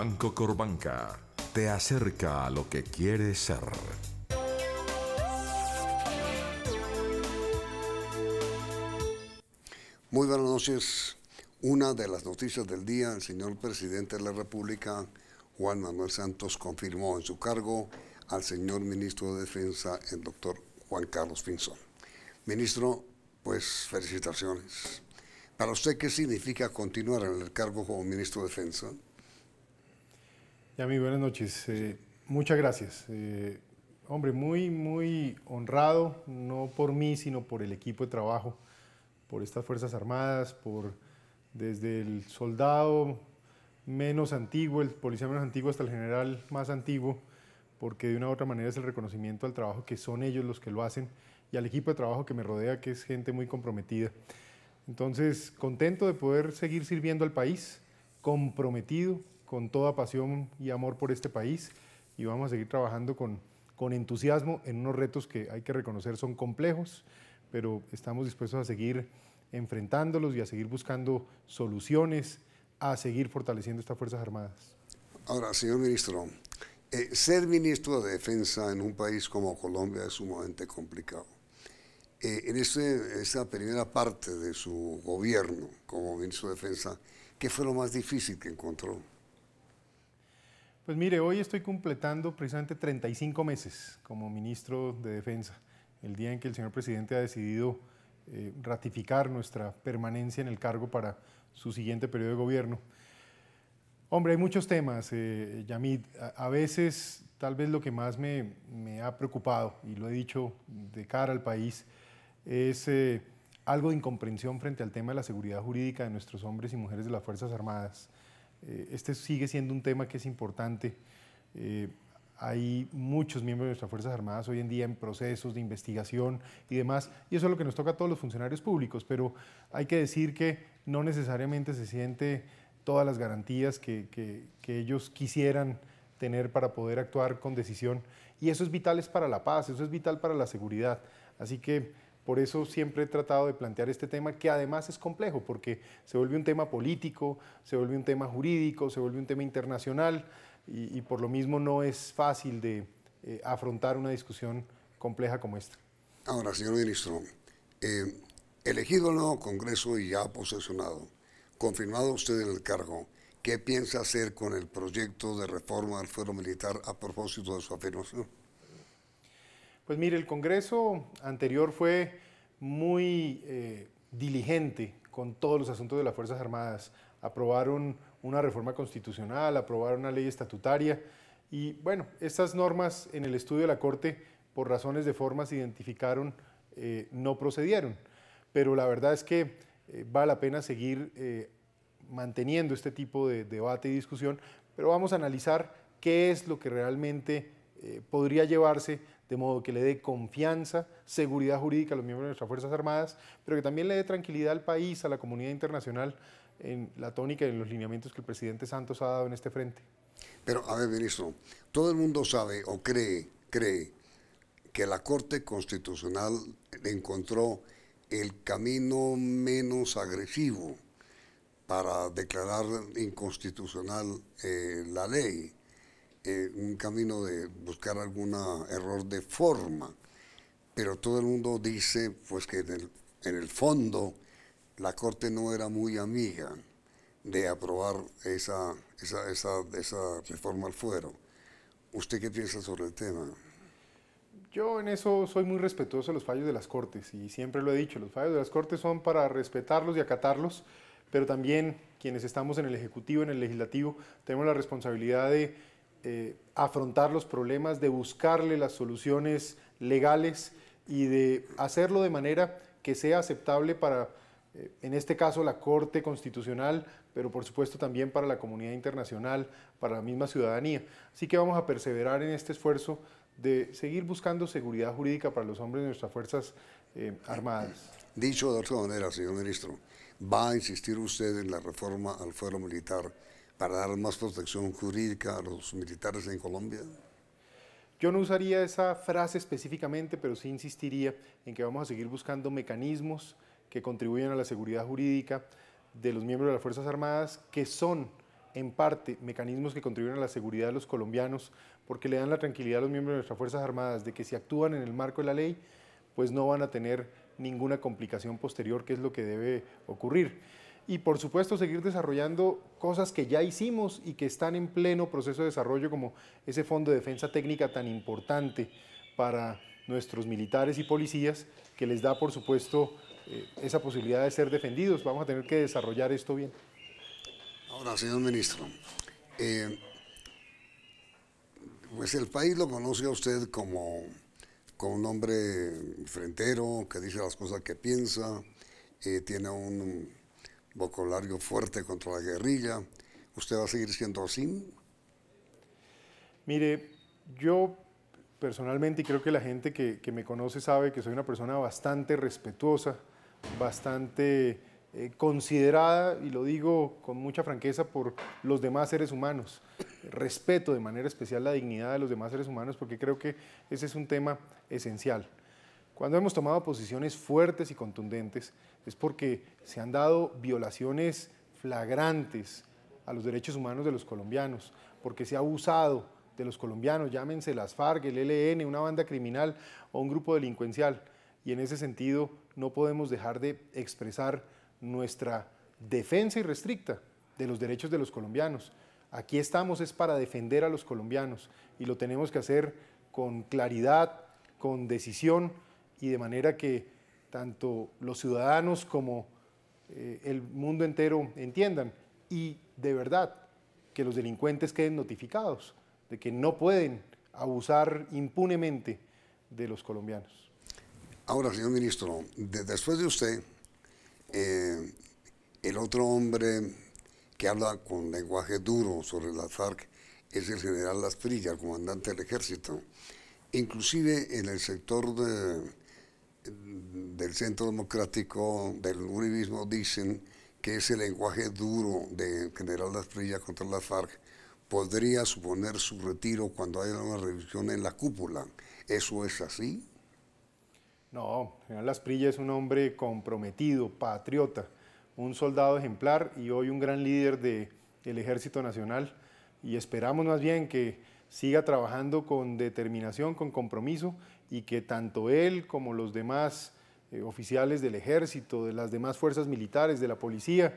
Banco Corbanca te acerca a lo que quieres ser. Muy buenas noches. Una de las noticias del día, el señor presidente de la República, Juan Manuel Santos, confirmó en su cargo al señor ministro de Defensa, el doctor Juan Carlos Pinzón. Ministro, pues felicitaciones. ¿Para usted qué significa continuar en el cargo como ministro de Defensa? Yami, buenas noches. Eh, muchas gracias. Eh, hombre, muy, muy honrado, no por mí, sino por el equipo de trabajo, por estas Fuerzas Armadas, por desde el soldado menos antiguo, el policía menos antiguo hasta el general más antiguo, porque de una u otra manera es el reconocimiento al trabajo que son ellos los que lo hacen y al equipo de trabajo que me rodea, que es gente muy comprometida. Entonces, contento de poder seguir sirviendo al país, comprometido con toda pasión y amor por este país y vamos a seguir trabajando con, con entusiasmo en unos retos que hay que reconocer son complejos, pero estamos dispuestos a seguir enfrentándolos y a seguir buscando soluciones, a seguir fortaleciendo estas Fuerzas Armadas. Ahora, señor ministro, eh, ser ministro de Defensa en un país como Colombia es sumamente complicado. Eh, en este, esa esta primera parte de su gobierno como ministro de Defensa, ¿qué fue lo más difícil que encontró? Pues mire, hoy estoy completando precisamente 35 meses como ministro de Defensa, el día en que el señor presidente ha decidido eh, ratificar nuestra permanencia en el cargo para su siguiente periodo de gobierno. Hombre, hay muchos temas, eh, Yamid. A, veces, tal vez lo que más me, ha preocupado, y lo he dicho de cara al país, es eh, algo de incomprensión frente al tema de la seguridad jurídica de nuestros hombres y mujeres de las Fuerzas Armadas. Eh, este sigue siendo un tema que es importante. Eh, hay muchos miembros de nuestras Fuerzas Armadas hoy en día en procesos de investigación y demás, y eso es lo que nos toca a todos los funcionarios públicos, pero hay que decir que no necesariamente se siente todas las garantías que, que ellos quisieran tener para poder actuar con decisión, y eso es vital es para la paz, eso es vital para la seguridad. Así que por eso siempre he tratado de plantear este tema, que además es complejo, porque se vuelve un tema político, se vuelve un tema jurídico, se vuelve un tema internacional, y, por lo mismo no es fácil de eh, afrontar una discusión compleja como esta. Ahora, señor ministro, eh, elegido el nuevo Congreso y ya posesionado, confirmado usted en el cargo, ¿qué piensa hacer con el proyecto de reforma del fuero militar a propósito de su afirmación? Pues mire, el Congreso anterior fue muy eh, diligente con todos los asuntos de las Fuerzas Armadas. Aprobaron una reforma constitucional, aprobaron una ley estatutaria y bueno, estas normas en el estudio de la Corte por razones de formas se identificaron, eh, no procedieron. Pero la verdad es que eh, vale la pena seguir manteniendo este tipo de debate y discusión, pero vamos a analizar qué es lo que realmente eh, podría llevarse de modo que le dé confianza, seguridad jurídica a los miembros de nuestras Fuerzas Armadas, pero que también le dé tranquilidad al país, a la comunidad internacional, en la tónica y en los lineamientos que el presidente Santos ha dado en este frente. Pero, a ver, ministro, todo el mundo sabe o cree, cree que la Corte Constitucional encontró el camino menos agresivo para declarar inconstitucional eh, la ley. Eh, un camino de buscar algún error de forma, pero todo el mundo dice pues que en el, en el fondo la Corte no era muy amiga de aprobar esa, esa, esa, esa reforma al fuero. ¿Usted qué piensa sobre el tema? Yo en eso soy muy respetuoso de los fallos de las Cortes y siempre lo he dicho, los fallos de las Cortes son para respetarlos y acatarlos, pero también quienes estamos en el Ejecutivo, en el Legislativo, tenemos la responsabilidad de eh, afrontar los problemas, de buscarle las soluciones legales y de hacerlo de manera que sea aceptable para, eh, en este caso, la Corte Constitucional, pero por supuesto también para la comunidad internacional, para la misma ciudadanía. Así que vamos a perseverar en este esfuerzo de seguir buscando seguridad jurídica para los hombres de nuestras Fuerzas eh, Armadas. Dicho de otra manera, señor ministro, ¿va a insistir usted en la reforma al fuero militar? para dar más protección jurídica a los militares en Colombia? Yo no usaría esa frase específicamente, pero sí insistiría en que vamos a seguir buscando mecanismos que contribuyan a la seguridad jurídica de los miembros de las Fuerzas Armadas, que son en parte mecanismos que contribuyen a la seguridad de los colombianos, porque le dan la tranquilidad a los miembros de nuestras Fuerzas Armadas de que si actúan en el marco de la ley, pues no van a tener ninguna complicación posterior, que es lo que debe ocurrir y por supuesto seguir desarrollando cosas que ya hicimos y que están en pleno proceso de desarrollo como ese fondo de defensa técnica tan importante para nuestros militares y policías que les da por supuesto eh, esa posibilidad de ser defendidos. Vamos a tener que desarrollar esto bien. Ahora, señor ministro, eh, pues el país lo conoce a usted como, como un hombre frentero, que dice las cosas que piensa, eh, tiene un largo, fuerte contra la guerrilla. ¿Usted va a seguir siendo así? Mire, yo personalmente, y creo que la gente que, me conoce sabe que soy una persona bastante respetuosa, bastante eh, considerada, y lo digo con mucha franqueza, por los demás seres humanos. Respeto de manera especial la dignidad de los demás seres humanos porque creo que ese es un tema esencial. Cuando hemos tomado posiciones fuertes y contundentes es porque se han dado violaciones flagrantes a los derechos humanos de los colombianos, porque se ha abusado de los colombianos, llámense las FARC, el ELN, una banda criminal o un grupo delincuencial. Y en ese sentido no podemos dejar de expresar nuestra defensa irrestricta de los derechos de los colombianos. Aquí estamos es para defender a los colombianos y lo tenemos que hacer con claridad, con decisión y de manera que tanto los ciudadanos como eh, el mundo entero entiendan y de verdad que los delincuentes queden notificados de que no pueden abusar impunemente de los colombianos. Ahora, señor ministro, después de usted, eh, el otro hombre que habla con lenguaje duro sobre la FARC es el general Lastrilla, comandante del ejército. Inclusive en el sector de del Centro Democrático, del Uribismo, dicen que ese lenguaje duro de General Lastrilla contra las FARC podría suponer su retiro cuando haya una revisión en la cúpula. ¿Eso es así? No, General Lasprilla es un hombre comprometido, patriota, un soldado ejemplar y hoy un gran líder del Ejército Nacional. Y esperamos más bien que siga trabajando con determinación, con compromiso y que tanto él como los demás eh, oficiales del ejército, de las demás fuerzas militares, de la policía,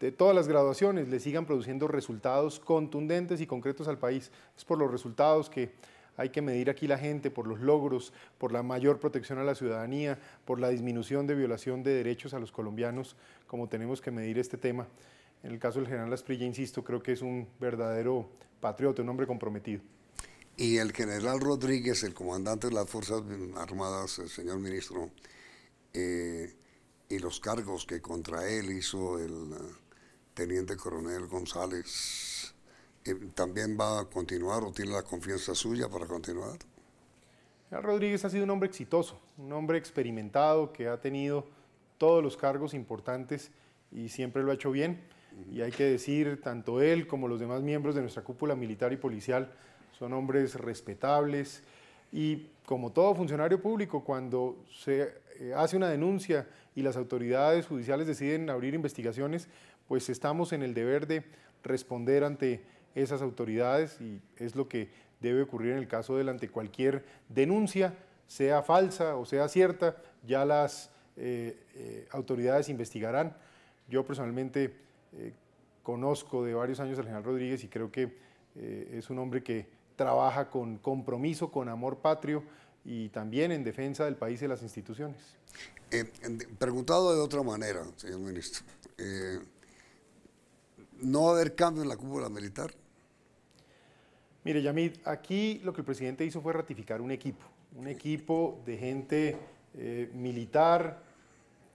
de todas las graduaciones, le sigan produciendo resultados contundentes y concretos al país. Es por los resultados que hay que medir aquí la gente, por los logros, por la mayor protección a la ciudadanía, por la disminución de violación de derechos a los colombianos, como tenemos que medir este tema. En el caso del general Lasprilla, insisto, creo que es un verdadero patriota, un hombre comprometido. Y el general Rodríguez, el comandante de las Fuerzas Armadas, señor ministro, eh, y los cargos que contra él hizo el eh, teniente coronel González, eh, ¿también va a continuar o tiene la confianza suya para continuar? El Rodríguez ha sido un hombre exitoso, un hombre experimentado que ha tenido todos los cargos importantes y siempre lo ha hecho bien y hay que decir, tanto él como los demás miembros de nuestra cúpula militar y policial son hombres respetables y como todo funcionario público, cuando se eh, hace una denuncia y las autoridades judiciales deciden abrir investigaciones, pues estamos en el deber de responder ante esas autoridades y es lo que debe ocurrir en el caso de ante cualquier denuncia, sea falsa o sea cierta, ya las eh, eh, autoridades investigarán. Yo personalmente eh, conozco de varios años al general Rodríguez y creo que eh, es un hombre que trabaja con compromiso, con amor patrio y también en defensa del país y de las instituciones. preguntado de otra manera, señor ministro, eh, ¿no va a haber cambio en la cúpula militar? Mire, Yamid, aquí lo que el presidente hizo fue ratificar un equipo, un equipo de gente militar,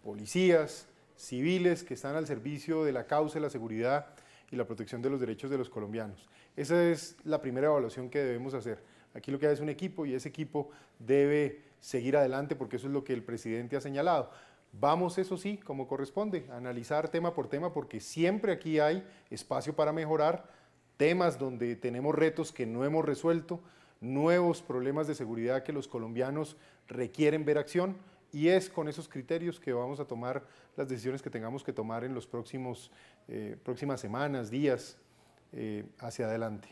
policías, civiles que están al servicio de la causa, la seguridad y la protección de los derechos de los colombianos. Esa es la primera evaluación que debemos hacer. Aquí lo que hay es un equipo y ese equipo debe seguir adelante porque eso es lo que el presidente ha señalado. Vamos, eso sí, como corresponde, a analizar tema por tema porque siempre aquí hay espacio para mejorar, temas donde tenemos retos que no hemos resuelto, nuevos problemas de seguridad que los colombianos requieren ver acción y es con esos criterios que vamos a tomar las decisiones que tengamos que tomar en las eh, próximas semanas, días, eh, hacia adelante.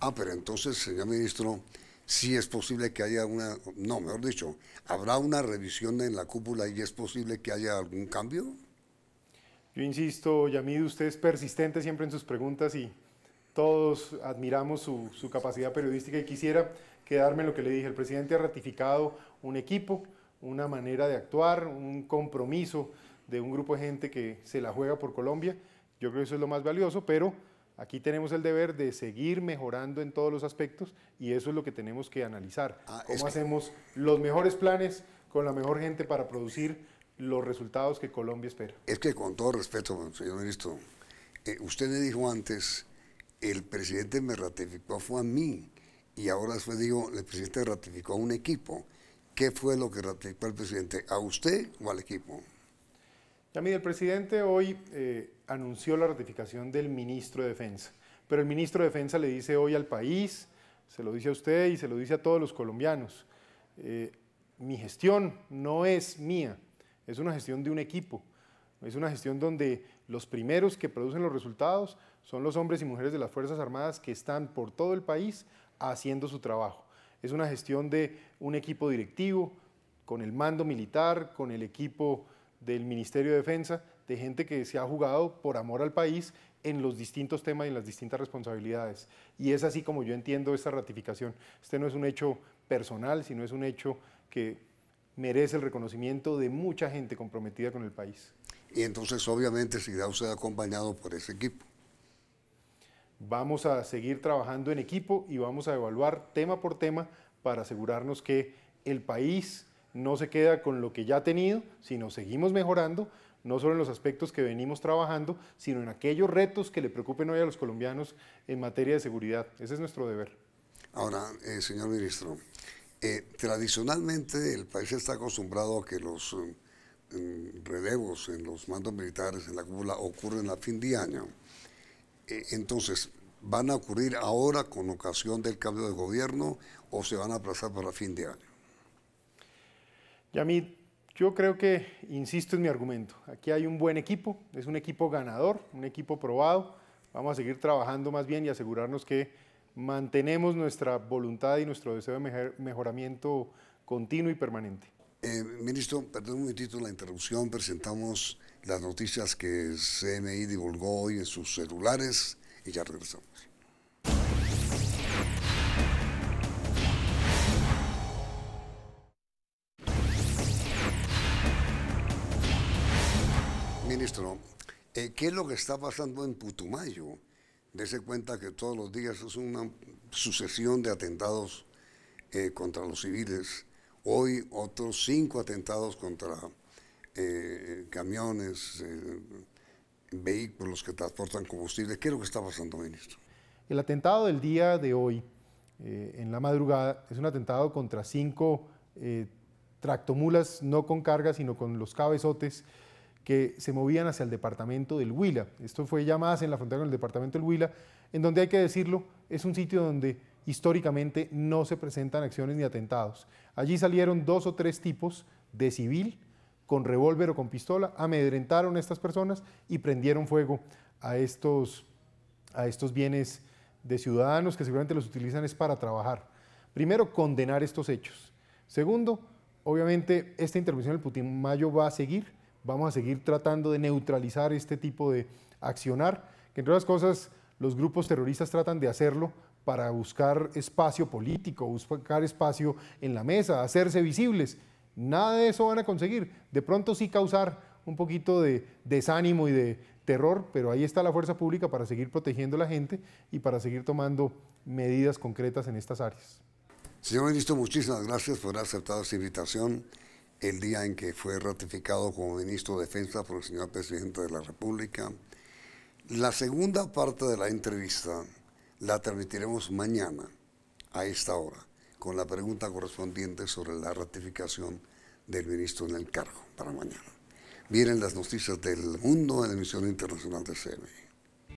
Ah, pero entonces, señor ministro, sí es posible que haya una, no, mejor dicho, ¿habrá una revisión en la cúpula y es posible que haya algún cambio? Yo insisto, Yamid, usted es persistente siempre en sus preguntas y todos admiramos su, su capacidad periodística y quisiera quedarme en lo que le dije. El presidente ha ratificado un equipo, una manera de actuar, un compromiso de un grupo de gente que se la juega por Colombia. Yo creo que eso es lo más valioso, pero aquí tenemos el deber de seguir mejorando en todos los aspectos y eso es lo que tenemos que analizar. Ah, ¿Cómo hacemos los mejores planes con la mejor gente para producir los resultados que Colombia espera? Es que con todo respeto, señor ministro, eh, usted me dijo antes, el presidente me ratificó, fue a mí y ahora después digo, el presidente ratificó a un equipo. ¿Qué fue lo que ratificó el presidente? ¿A usted o al equipo? Ya mire, el presidente hoy eh, anunció la ratificación del ministro de Defensa, pero el ministro de Defensa le dice hoy al país, se lo dice a usted y se lo dice a todos los colombianos, eh, mi gestión no es mía, es una gestión de un equipo, es una gestión donde los primeros que producen los resultados son los hombres y mujeres de las Fuerzas Armadas que están por todo el país haciendo su trabajo es una gestión de un equipo directivo, con el mando militar, con el equipo del Ministerio de Defensa, de gente que se ha jugado por amor al país en los distintos temas y en las distintas responsabilidades. Y es así como yo entiendo esta ratificación. Este no es un hecho personal, sino es un hecho que merece el reconocimiento de mucha gente comprometida con el país. Y entonces obviamente seguirá usted acompañado por ese equipo. Vamos a seguir trabajando en equipo y vamos a evaluar tema por tema para asegurarnos que el país no se queda con lo que ya ha tenido, sino seguimos mejorando, no solo en los aspectos que venimos trabajando, sino en aquellos retos que le preocupen hoy a los colombianos en materia de seguridad. Ese es nuestro deber. Ahora, eh, señor ministro, eh, tradicionalmente el país está acostumbrado a que los eh, relevos en los mandos militares en la cúpula ocurren a fin de año. Eh, entonces, ¿van a ocurrir ahora con ocasión del cambio de gobierno o se van a aplazar para fin de año? Yami, yo creo que, insisto en mi argumento, aquí hay un buen equipo, es un equipo ganador, un equipo probado. Vamos a seguir trabajando más bien y asegurarnos que mantenemos nuestra voluntad y nuestro deseo de mejoramiento continuo y permanente. Eh, ministro, perdón un momentito la interrupción, presentamos las noticias que CNI divulgó hoy en sus celulares y ya regresamos. Ministro, eh, ¿qué es lo que está pasando en Putumayo? Dese cuenta que todos los días es una sucesión de atentados eh, contra los civiles. Hoy otros cinco atentados contra eh, camiones, eh, vehículos que transportan combustible. ¿Qué es lo que está pasando, ministro? El atentado del día de hoy, eh, en la madrugada, es un atentado contra cinco tractomulas, no con carga, sino con los cabezotes que se movían hacia el departamento del Huila. Esto fue ya más en la frontera con el departamento del Huila, en donde hay que decirlo, es un sitio donde históricamente no se presentan acciones ni atentados. Allí salieron dos o tres tipos de civil con revólver o con pistola, amedrentaron a estas personas y prendieron fuego a estos, a estos bienes de ciudadanos que seguramente los utilizan es para trabajar. Primero, condenar estos hechos. Segundo, obviamente esta intervención del Putin mayo va a seguir, vamos a seguir tratando de neutralizar este tipo de accionar, que entre otras cosas los grupos terroristas tratan de hacerlo para buscar espacio político, buscar espacio en la mesa, hacerse visibles Nada de eso van a conseguir. De pronto sí causar un poquito de desánimo y de terror, pero ahí está la fuerza pública para seguir protegiendo a la gente y para seguir tomando medidas concretas en estas áreas. Señor ministro, muchísimas gracias por haber aceptado esta invitación el día en que fue ratificado como ministro de Defensa por el señor presidente de la República. La segunda parte de la entrevista la transmitiremos mañana a esta hora con la pregunta correspondiente sobre la ratificación del ministro en el cargo para mañana. Vienen las noticias del mundo en la emisión internacional de CNI.